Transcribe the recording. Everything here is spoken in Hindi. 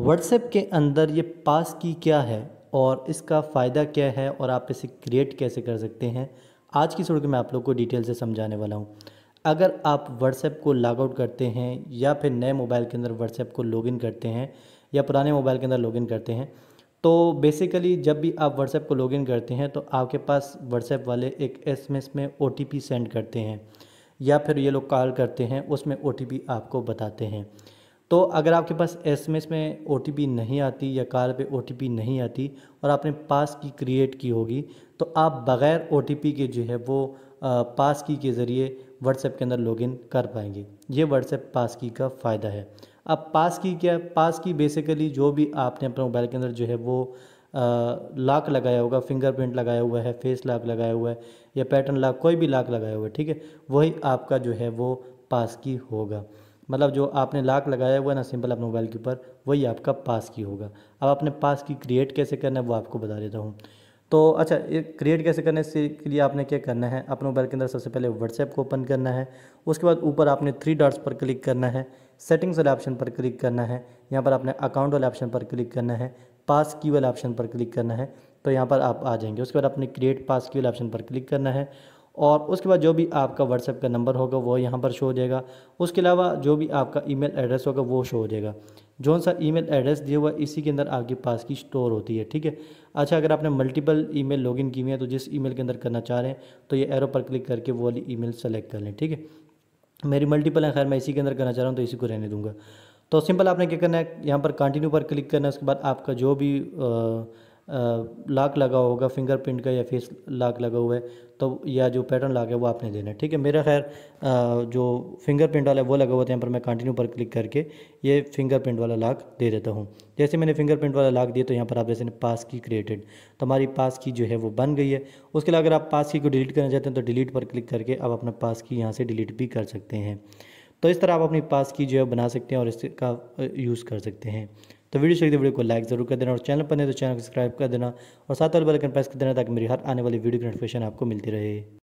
व्हाट्सएप के अंदर ये पास की क्या है और इसका फ़ायदा क्या है और आप इसे क्रिएट कैसे कर सकते हैं आज की इस वीडियो में आप लोग को डिटेल से समझाने वाला हूँ अगर आप व्हाट्सएप को लॉग आउट करते हैं या फिर नए मोबाइल के अंदर व्हाट्सएप को लॉगिन करते हैं या पुराने मोबाइल के अंदर लॉगिन करते हैं तो बेसिकली जब भी आप व्हाट्सएप को लॉगिन करते हैं तो आपके पास व्हाट्सएप वाले एक एसएमएस में ओ सेंड करते हैं या फिर ये लोग कॉल करते हैं उसमें ओ आपको बताते हैं तो अगर आपके पास एस एम एस में ओ नहीं आती या कार पे ओ नहीं आती और आपने पास की क्रिएट की होगी तो आप बग़ैर ओ के जो है वो पास की के ज़रिए व्हाट्सएप के अंदर लॉगिन कर पाएंगे ये व्हाट्सएप पास की का फ़ायदा है अब पास की क्या पास की बेसिकली जो भी आपने अपने मोबाइल के अंदर जो है वो लॉक लगाया होगा फिंगरप्रिंट लगाया हुआ है फेस लाक लगाया हुआ है या पैटर्न लाक कोई भी लाक लगाया हुआ है ठीक है वही आपका जो है वो पास की होगा मतलब जो आपने लाक लगाया हुआ है ना सिंपल अपने मोबाइल के ऊपर वही आपका पास की होगा अब आपने पास की क्रिएट कैसे करना है वो आपको बता देता हूँ तो अच्छा ये क्रिएट कैसे करने से के लिए आपने क्या करना है अपने मोबाइल के अंदर सबसे पहले व्हाट्सएप को ओपन करना है उसके बाद ऊपर आपने थ्री डॉट्स पर क्लिक करना है सेटिंग्स वाले ऑप्शन पर क्लिक करना है यहाँ पर आपने अकाउंट वाले ऑप्शन पर क्लिक करना है पास की वाले ऑप्शन पर क्लिक करना है तो यहाँ पर आप आ जाएंगे उसके बाद आपने क्रिएट पास की वाले ऑप्शन पर क्लिक करना है और उसके बाद जो भी आपका व्हाट्सएप का नंबर होगा वो यहाँ पर शो हो जाएगा उसके अलावा जो भी आपका ईमेल एड्रेस होगा वो शो हो जाएगा जो सा ईमेल एड्रेस दिया हुआ इसी के अंदर आपके पास की स्टोर होती है ठीक है अच्छा अगर आपने मल्टीपल ईमेल लॉगिन की हुई है तो जिस ईमेल के अंदर करना चाह रहे हैं तो ये एरो पर क्लिक करके वो वाली ईमेल सेलेक्ट कर लें ठीक है मेरी मल्टीपल है खैर मैं इसी के अंदर करना चाह रहा हूँ तो इसी को रहने दूँगा तो सिंपल आपने क्या करना है यहाँ पर कंटिन्यू पर क्लिक करना है उसके बाद आपका जो भी आ, लाक लगा होगा फिंगरप्रिंट का या फेस लाक लगा हुआ है तो या जो पैटर्न लाक है वो आपने देना है ठीक है मेरा खैर जो फिंगरप्रिंट वाला है वो लगा हुआ था यहाँ पर मैं कंटिन्यू पर क्लिक करके ये फिंगरप्रिंट वाला लाक दे देता हूँ जैसे मैंने फिंगरप्रिंट वाला लाक दिया तो यहाँ पर आप जैसे पास की क्रिएटेड तो हमारी पास की जो है वो बन गई है उसके अलावा अगर आप पास की को डिलीट करना चाहते हैं तो डिलीट पर क्लिक करके आप अपना पास की यहाँ से डिलीट भी कर सकते हैं तो इस तरह आप अपनी पास की जो है बना सकते हैं और इसका यूज़ कर सकते हैं तो वीडियो चाहिए वीडियो को लाइक जरूर कर देना और चैनल पर नहीं तो चैनल को सब्सक्राइब कर देना और साथ वाले बेल प्रेस कर देना ताकि मेरी हर आने वाली वीडियो की नोटिफिकेशन आपको मिलती रहे